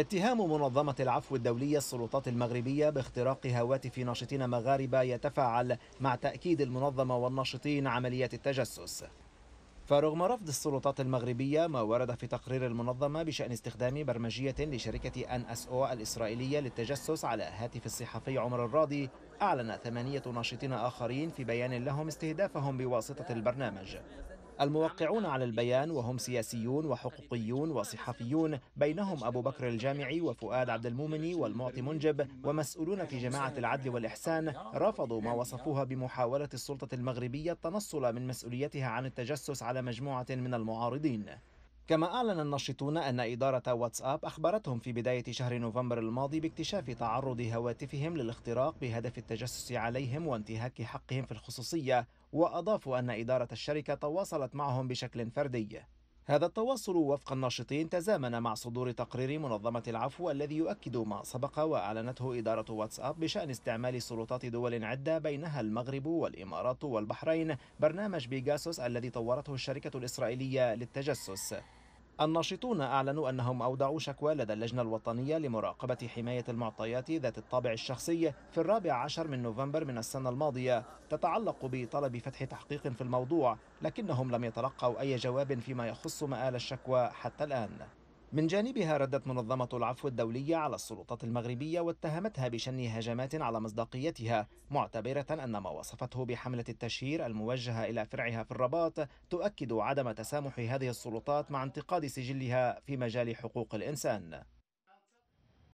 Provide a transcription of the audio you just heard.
اتهام منظمة العفو الدولية السلطات المغربية باختراق هواتف ناشطين مغاربة يتفاعل مع تأكيد المنظمة والناشطين عمليات التجسس فرغم رفض السلطات المغربية ما ورد في تقرير المنظمة بشأن استخدام برمجية لشركة أن أس أو الإسرائيلية للتجسس على هاتف الصحفي عمر الراضي أعلن ثمانية ناشطين آخرين في بيان لهم استهدافهم بواسطة البرنامج الموقعون على البيان وهم سياسيون وحقوقيون وصحفيون بينهم أبو بكر الجامعي وفؤاد عبد المومني والمعطي منجب ومسؤولون في جماعة العدل والإحسان رفضوا ما وصفوها بمحاولة السلطة المغربية التنصل من مسؤوليتها عن التجسس على مجموعة من المعارضين كما أعلن الناشطون أن إدارة واتساب أخبرتهم في بداية شهر نوفمبر الماضي باكتشاف تعرض هواتفهم للاختراق بهدف التجسس عليهم وانتهاك حقهم في الخصوصية وأضافوا أن إدارة الشركة تواصلت معهم بشكل فردي هذا التواصل وفق الناشطين تزامن مع صدور تقرير منظمة العفو الذي يؤكد ما سبق وأعلنته إدارة واتساب بشأن استعمال سلطات دول عدة بينها المغرب والإمارات والبحرين برنامج بيجاسوس الذي طورته الشركة الإسرائيلية للتجسس الناشطون أعلنوا أنهم أودعوا شكوى لدى اللجنة الوطنية لمراقبة حماية المعطيات ذات الطابع الشخصي في الرابع عشر من نوفمبر من السنة الماضية تتعلق بطلب فتح تحقيق في الموضوع لكنهم لم يتلقوا أي جواب فيما يخص مآل الشكوى حتى الآن من جانبها ردت منظمة العفو الدولية على السلطات المغربية واتهمتها بشن هجمات على مصداقيتها معتبرة أن ما وصفته بحملة التشهير الموجهة إلى فرعها في الرباط تؤكد عدم تسامح هذه السلطات مع انتقاد سجلها في مجال حقوق الإنسان